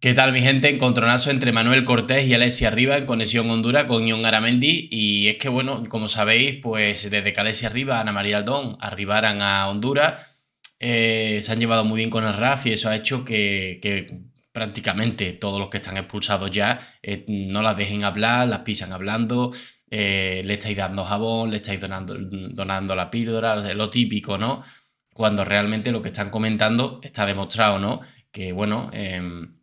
¿Qué tal mi gente? Encontronazo entre Manuel Cortés y Alessia Arriba en Conexión Honduras con Ion Garamendi y es que bueno, como sabéis, pues desde que Alessia Arriba, Ana María Aldón arribaran a Honduras, eh, se han llevado muy bien con el RAF y eso ha hecho que, prácticamente todos los que están expulsados ya eh, no las dejen hablar, las pisan hablando, eh, le estáis dando jabón, le estáis donando, donando la píldora, lo típico, ¿no? Cuando realmente lo que están comentando está demostrado, ¿no? Que bueno... Em,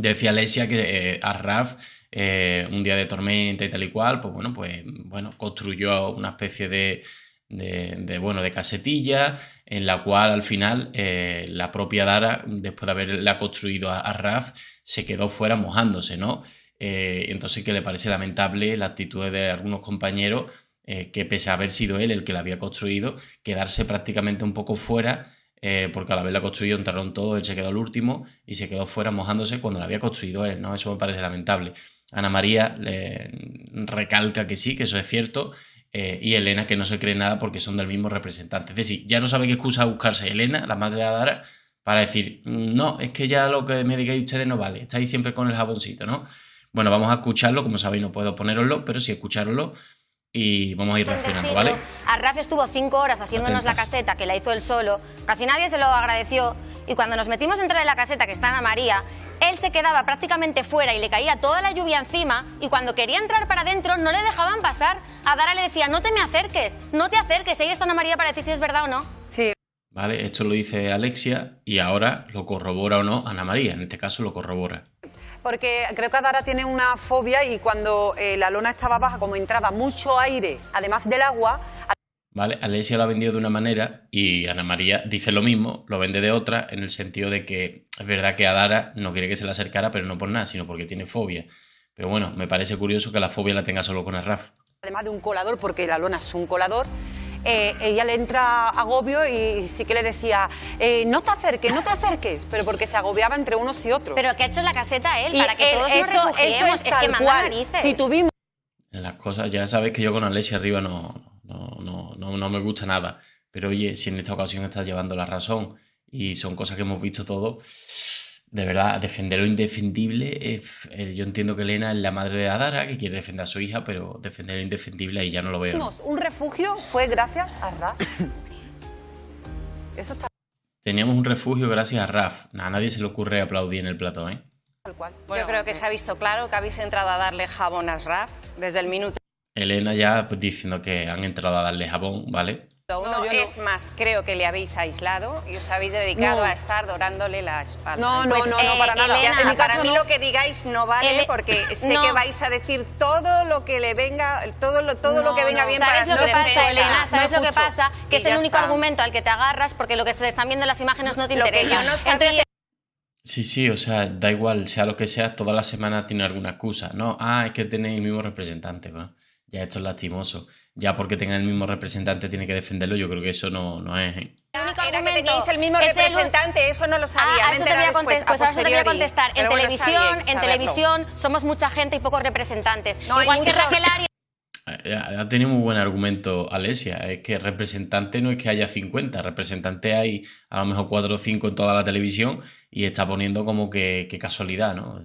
Decía Alesia que eh, a Arraf, eh, un día de tormenta y tal y cual, pues bueno, pues bueno, construyó una especie de, bueno, de casetilla en la cual al final eh, la propia Dara, después de haberla construido a, Raf, se quedó fuera mojándose, ¿no? entonces que le parece lamentable la actitud de algunos compañeros que pese a haber sido él el que la había construido, quedarse prácticamente un poco fuera eh, porque a la vez la construyó entraron todos, él se quedó el último y se quedó fuera mojándose cuando la había construido él, ¿no? Eso me parece lamentable. Ana María eh, recalca que sí, que eso es cierto, eh, y Elena que no se cree nada porque son del mismo representante. Es decir, ya no sabe qué excusa buscarse Elena, la madre de Adara, para decir, mm, no, es que ya lo que me digáis ustedes no vale, estáis siempre con el jaboncito, ¿no? Bueno, vamos a escucharlo, como sabéis no puedo ponerlo pero si escuchároslo y vamos a ir reaccionando, ¿vale? A Raf estuvo cinco horas haciéndonos la caseta, que la hizo él solo. Casi nadie se lo agradeció. Y cuando nos metimos dentro de la caseta, que está Ana María, él se quedaba prácticamente fuera y le caía toda la lluvia encima. Y cuando quería entrar para adentro, no le dejaban pasar. A Dara le decía, no te me acerques, no te acerques. Ahí está Ana María para decir si es verdad o no. Sí. Vale, esto lo dice Alexia y ahora lo corrobora o no Ana María. En este caso lo corrobora porque creo que Adara tiene una fobia y cuando eh, la lona estaba baja, como entraba mucho aire, además del agua... Vale, Alesia la ha vendido de una manera y Ana María dice lo mismo, lo vende de otra, en el sentido de que es verdad que Adara no quiere que se le acercara, pero no por nada, sino porque tiene fobia. Pero bueno, me parece curioso que la fobia la tenga solo con Arraf. RAF. Además de un colador, porque la lona es un colador, eh, ella le entra agobio y sí que le decía, eh, no te acerques, no te acerques, pero porque se agobiaba entre unos y otros. Pero que ha hecho la caseta él, para que todos eso, nos eso es, que manda narices. Si tuvimos... las cosas, ya sabes que yo con Alessia arriba no, no, no, no, no me gusta nada, pero oye, si en esta ocasión estás llevando la razón y son cosas que hemos visto todos de verdad, defender lo indefendible, eh, yo entiendo que Elena es la madre de Adara, que quiere defender a su hija, pero defender lo indefendible ahí ya no lo veo. Un refugio fue gracias a Raf. Teníamos un refugio gracias a Raf. Nada, a nadie se le ocurre aplaudir en el plató, ¿eh? cual yo creo que eh, se ha visto claro que habéis entrado a darle jabón a Raf desde el minuto... Elena ya pues, diciendo que han entrado a darle jabón, ¿vale? es más, creo que le habéis aislado y os habéis dedicado a estar dorándole la espalda. No, no, pues, no, eh, para nada. para mí lo que digáis no vale porque sé que vais a decir todo lo que le venga, todo lo, todo lo que venga bien ¿Sabes para lo que pasa, Elena? ¿Sabes lo que pasa? Que es el único argumento al que te agarras porque lo que se le están viendo en las imágenes no te interesa. Sí, sí, o sea, da igual, sea lo que sea, toda la semana tiene alguna excusa, ¿no? Ah, es que tenéis el mismo representante, ¿va? Ya esto es lastimoso ya porque tenga el mismo representante tiene que defenderlo, yo creo que eso no, no es... ¿eh? El el mismo representante, eso no lo ah, sabía. Ah, eso te voy a, pues contestar. te voy a contestar. En televisión, en televisión somos mucha gente y pocos representantes. Igual que Raquel Arias... Eh, ha tenido muy buen argumento Alesia, es que representante no es que haya 50, representante hay a lo mejor 4 o 5 en toda la televisión y está poniendo como que, que casualidad, ¿no?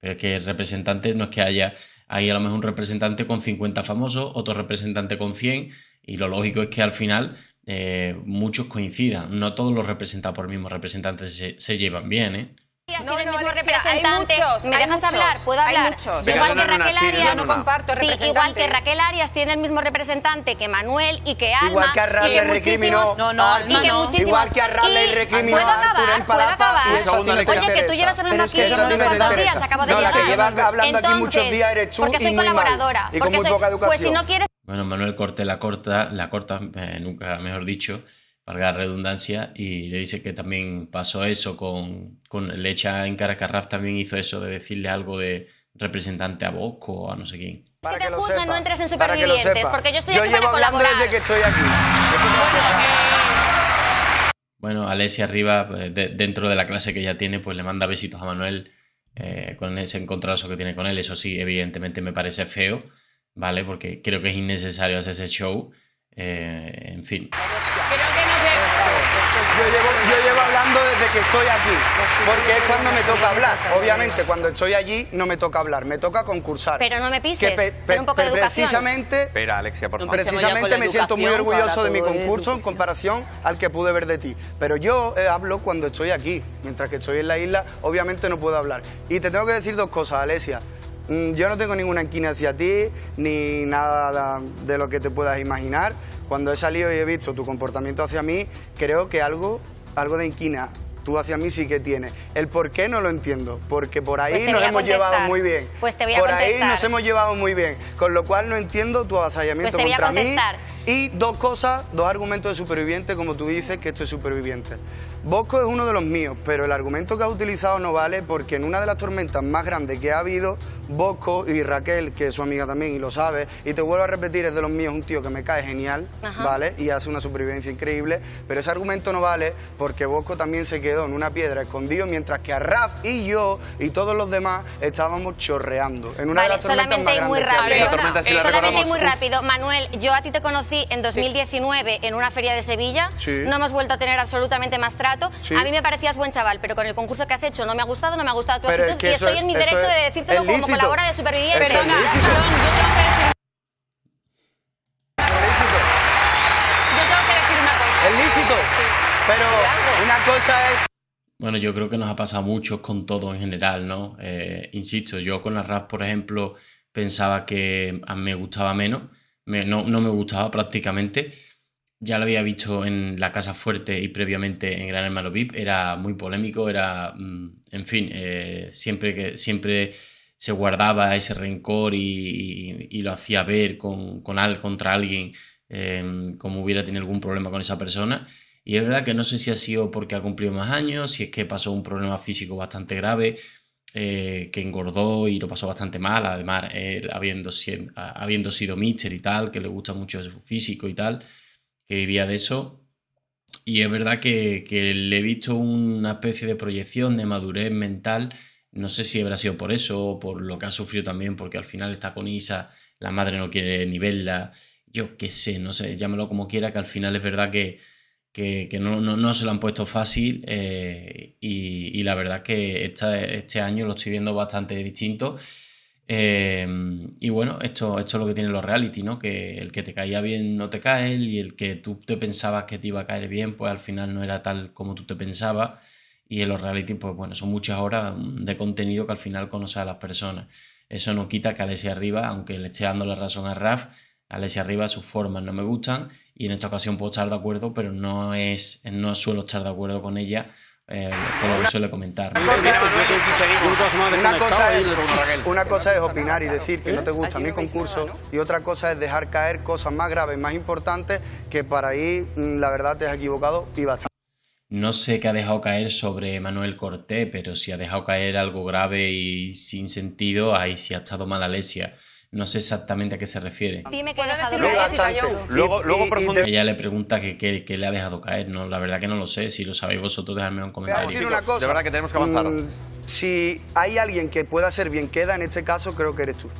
Pero es que representante no es que haya hay a lo mejor un representante con 50 famosos, otro representante con 100, y lo lógico es que al final eh, muchos coincidan. No todos los representados por mismos representantes se, se llevan bien, ¿eh? no, no, mismo Alicia, representante. Muchos, ¿Me dejas hablar? ¿Puedo hablar? Igual que Raquel Arias. no comparto sí, igual que Raquel Arias tiene el mismo representante que Manuel y que Alma. Igual que a Rale y recriminó. No, no, y que no. Igual que a Rale recriminó. ¿Puedo acabar? ¿Puedo acabar? Oye, que tú llevas hablando aquí muchos días, acabo de llegar. No, la que llevas hablando aquí muchos días eres tú Porque soy colaboradora. Y con muy poca educación. Pues si no quieres... Bueno, Manuel Corte la corta, la corta, eh, nunca mejor dicho valga la redundancia, y le dice que también pasó eso con, con Lecha en Caracarraf, también hizo eso de decirle algo de representante a Bosco o a no sé quién. Para que, no entres en supervivientes, porque yo estoy aquí para colaborar. desde que estoy aquí. Bueno, arriba, eh, dentro de la clase que ella tiene, pues le manda besitos a Manuel eh, con ese encontrazo que tiene con él. Eso sí, evidentemente me parece feo, ¿vale? Porque creo que es innecesario hacer ese show eh, en fin. yo, llevo, hablando desde que estoy aquí, porque es cuando me toca hablar. Obviamente, cuando estoy allí no me toca hablar, me toca concursar. Pero no me pises, que un poco de precisamente, educación. Alexia, por Precisamente me siento muy orgulloso de mi concurso en comparación al que pude ver de ti. Pero yo eh, hablo cuando estoy aquí, mientras que estoy en la isla, obviamente no puedo hablar. Y te tengo que decir dos cosas, Alexia. Mm, yo no tengo ninguna inquina hacia ti, ni nada de lo que te puedas imaginar. Cuando he salido y he visto tu comportamiento hacia mí, creo que algo, algo de inquina tú hacia mí sí que tienes. El por qué no lo entiendo, porque por ahí pues nos hemos llevado muy bien. Pues te voy a por ahí nos hemos llevado muy bien, con lo cual no entiendo tu pues avasallamiento voy a contra mí. Y dos cosas, dos argumentos de superviviente, como tú dices, que esto es superviviente. Bosco es uno de los míos, pero el argumento que has utilizado no vale porque en una de las tormentas más grandes que ha habido, Bosco y Raquel, que es su amiga también y lo sabe, y te vuelvo a repetir, es de los míos, un tío que me cae genial, ¿vale? Y hace una supervivencia increíble, pero ese argumento no vale porque Bosco también se quedó en una piedra escondido mientras que a Raf y yo y todos los demás estábamos chorreando en una solamente y muy rápido. solamente y muy rápido. Manuel, yo a ti te conocí en 2019 en una feria de Sevilla. No hemos vuelto a tener absolutamente más trato. A mí me parecías buen chaval, pero con el concurso que has hecho no me ha gustado, no me ha gustado tu actitud. y estoy en mi derecho de decírtelo como como colabora de Supervivientes. Pero Pero una cosa es... Bueno, yo creo que nos ha pasado mucho con todo en general, ¿no? Eh, insisto, yo con la rap, por ejemplo, pensaba que me gustaba menos no, me gustaba prácticamente. Ya lo había visto en La Casa Fuerte y previamente en Gran Hermano VIP, era muy polémico, era, mm, en fin, eh, siempre, que, siempre se guardaba ese rencor y, lo hacía ver con, al, contra alguien em, como hubiera tenido algún problema con esa persona. Y es verdad que no sé si ha sido porque ha cumplido más años, si es que pasó un problema físico bastante grave, eh, que engordó y lo pasó bastante mal, además habiendo, sido Mitchell y tal, que le gusta mucho su físico y tal, que vivía de eso. Y es verdad que, le he visto una especie de proyección de madurez mental. No sé si habrá sido por eso o por lo que ha sufrido también, porque al final está con Isa, la madre no quiere ni Yo qué sé, no sé, llámalo como quiera, que al final es verdad que, que, no, se lo han puesto fácil eh, y, la verdad que este año lo estoy viendo bastante distinto. Eh, y bueno, esto, esto es lo que tienen los reality, ¿no? Que el que te caía bien no te cae y el que tú te pensabas que te iba a caer bien, pues al final no era tal como tú te pensabas. Y en los reality, pues bueno, son muchas horas mm, de contenido que al final conoces a las personas. Eso no quita que Alessia arriba, aunque le esté dando la razón a Raf, ...Alesia Arriba, sus formas no me gustan y en esta ocasión puedo estar de acuerdo, pero no es no suelo estar de acuerdo con ella eh, por lo que suele comentar. Una, cosa es, opinar y decir que no te ¿Eh? gusta mi concurso y otra cosa es dejar caer cosas más graves, más importantes, que para ahí mm, la verdad te has equivocado y bastante. No sé qué ha dejado caer sobre Manuel Corté, pero si ha dejado caer algo grave y sin sentido, ahí sí ha estado mal Alesia. No sé exactamente a qué se refiere. Dime que ha dejado caer. Luego, luego, luego Ella le pregunta que, le ha dejado caer. No, la verdad que no lo sé. Si lo sabéis vosotros, dejadme un comentario. De verdad que tenemos que avanzar. Mm, si hay alguien que pueda ser bien queda, en este caso creo que eres tú.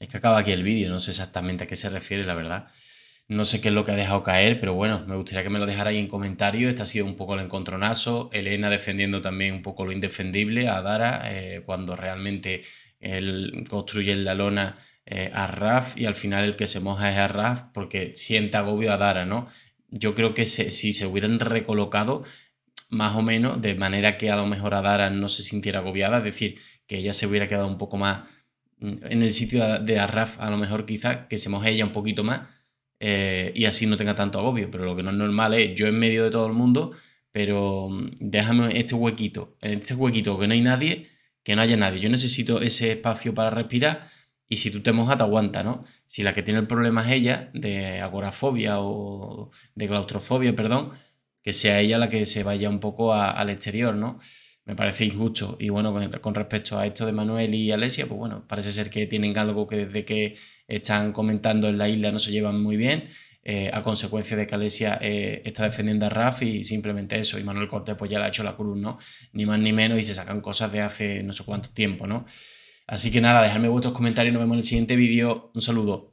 Es que acaba aquí el vídeo. No sé exactamente a qué se refiere, la verdad. No sé qué es lo que ha dejado caer, pero bueno, me gustaría que me lo dejara ahí en comentarios. Este ha sido un poco el encontronazo. Elena defendiendo también un poco lo indefendible a Dara eh, cuando realmente él construye la lona eh, a Raf y al final el que se moja es a Raf porque siente agobio a Dara, ¿no? Yo creo que si se hubieran recolocado más o menos, de manera que a lo mejor a Dara no se sintiera agobiada, es decir, que ella se hubiera quedado un poco más mm, en el sitio de Raf a lo mejor quizás que se moje ella un poquito más eh, y así no tenga tanto agobio. Pero lo que no es normal es yo en medio de todo el mundo, pero mm, déjame este huequito, en este huequito que no hay nadie, que no haya nadie. Yo necesito ese espacio para respirar y si tú te mojas te aguanta, ¿no? Si la que tiene el problema es ella, de agorafobia o de claustrofobia, perdón, que sea ella la que se vaya un poco al exterior, ¿no? Me parece injusto. Y bueno, con, con, respecto a esto de Manuel y Alesia, pues bueno, parece ser que tienen algo que desde que están comentando en la isla no se llevan muy bien eh, a consecuencia de que Alesia eh, está defendiendo a Raf y simplemente eso, y Manuel Cortés pues ya le ha hecho la cruz, ¿no? Ni más ni menos y se sacan cosas de hace no sé cuánto tiempo, ¿no? Así que nada, dejadme vuestros comentarios, nos vemos en el siguiente vídeo, un saludo.